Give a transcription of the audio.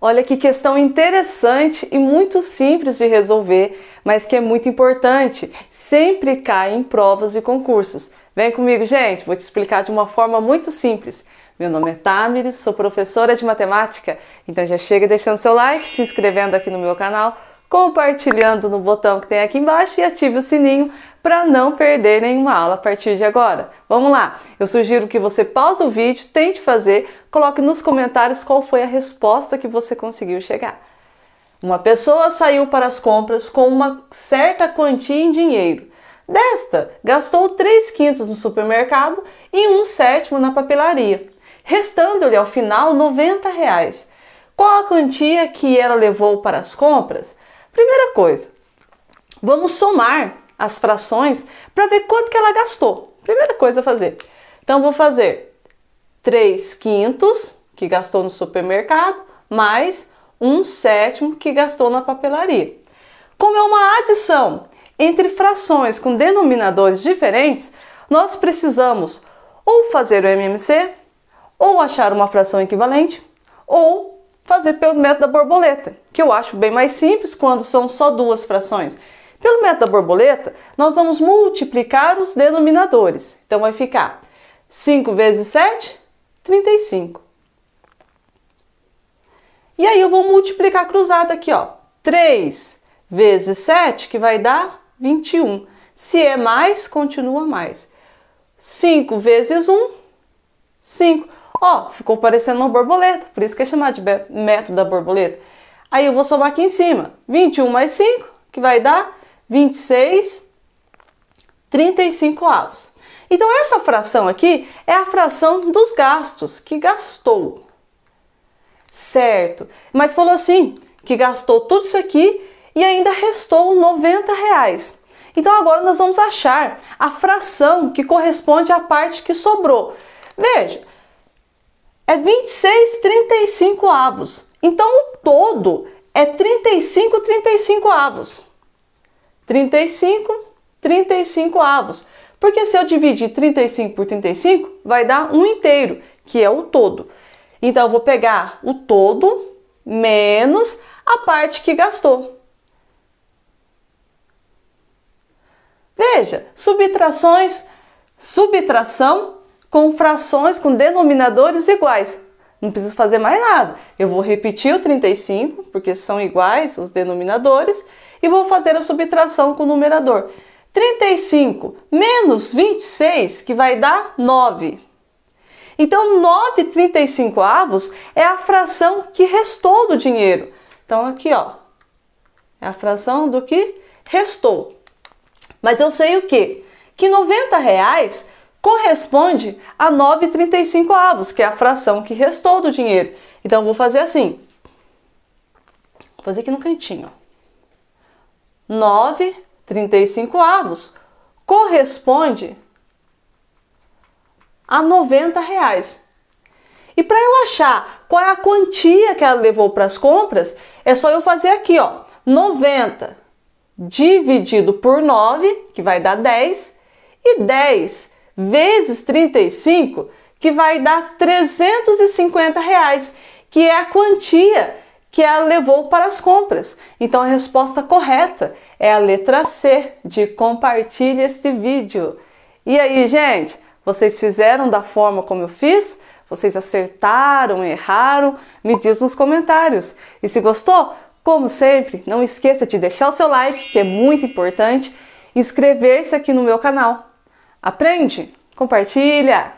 Olha que questão interessante e muito simples de resolver, mas que é muito importante. Sempre cai em provas e concursos. Vem comigo, gente, vou te explicar de uma forma muito simples. Meu nome é Tamires, sou professora de matemática, então já chega deixando seu like, se inscrevendo aqui no meu canal, compartilhando no botão que tem aqui embaixo e ative o sininho para não perder nenhuma aula a partir de agora. Vamos lá! Eu sugiro que você pause o vídeo, tente fazer, coloque nos comentários qual foi a resposta que você conseguiu chegar. Uma pessoa saiu para as compras com uma certa quantia em dinheiro. Desta, gastou 3 quintos no supermercado e um sétimo na papelaria, restando-lhe ao final 90 reais. Qual a quantia que ela levou para as compras? Primeira coisa, vamos somar as frações para ver quanto que ela gastou. Primeira coisa a fazer. Então vou fazer 3 quintos que gastou no supermercado mais 1 sétimo que gastou na papelaria. Como é uma adição entre frações com denominadores diferentes, nós precisamos ou fazer o MMC, ou achar uma fração equivalente, ou fazer pelo método da borboleta, que eu acho bem mais simples quando são só duas frações. Pelo método da borboleta, nós vamos multiplicar os denominadores. Então vai ficar 5 vezes 7, 35. E aí eu vou multiplicar a cruzada aqui, ó. 3 vezes 7, que vai dar 21. Se é mais, continua mais. 5 vezes 1, 5. Ó, ficou parecendo uma borboleta, por isso que é chamado de método da borboleta. Aí eu vou somar aqui em cima. 21 mais 5, que vai dar 26, 35 avos. Então, essa fração aqui é a fração dos gastos, que gastou. Certo, mas falou assim, que gastou tudo isso aqui e ainda restou 90 reais. Então, agora nós vamos achar a fração que corresponde à parte que sobrou. Veja, é 26 35 avos. Então, o todo é 35 35 avos. 35, 35 avos. Porque se eu dividir 35 por 35, vai dar um inteiro, que é o todo. Então eu vou pegar o todo menos a parte que gastou. Veja, subtrações, subtração com frações com denominadores iguais. Não preciso fazer mais nada. Eu vou repetir o 35, porque são iguais os denominadores, e vou fazer a subtração com o numerador. 35 menos 26, que vai dar 9. Então, 9 35 avos é a fração que restou do dinheiro. Então, aqui, ó, é a fração do que restou. Mas eu sei o quê? Que 90 reais corresponde a 9,35 avos, que é a fração que restou do dinheiro. Então, vou fazer assim. Vou fazer aqui no cantinho, ó. 9 35 avos corresponde a 90 reais. E para eu achar qual é a quantia que ela levou para as compras, é só eu fazer aqui, ó, 90 dividido por 9, que vai dar 10, e 10 vezes 35, que vai dar 350 reais, que é a quantia que a levou para as compras. Então a resposta correta é a letra C de compartilhe este vídeo. E aí, gente, vocês fizeram da forma como eu fiz? Vocês acertaram, erraram? Me diz nos comentários. E se gostou, como sempre, não esqueça de deixar o seu like, que é muito importante, inscrever-se aqui no meu canal. Aprende, compartilha.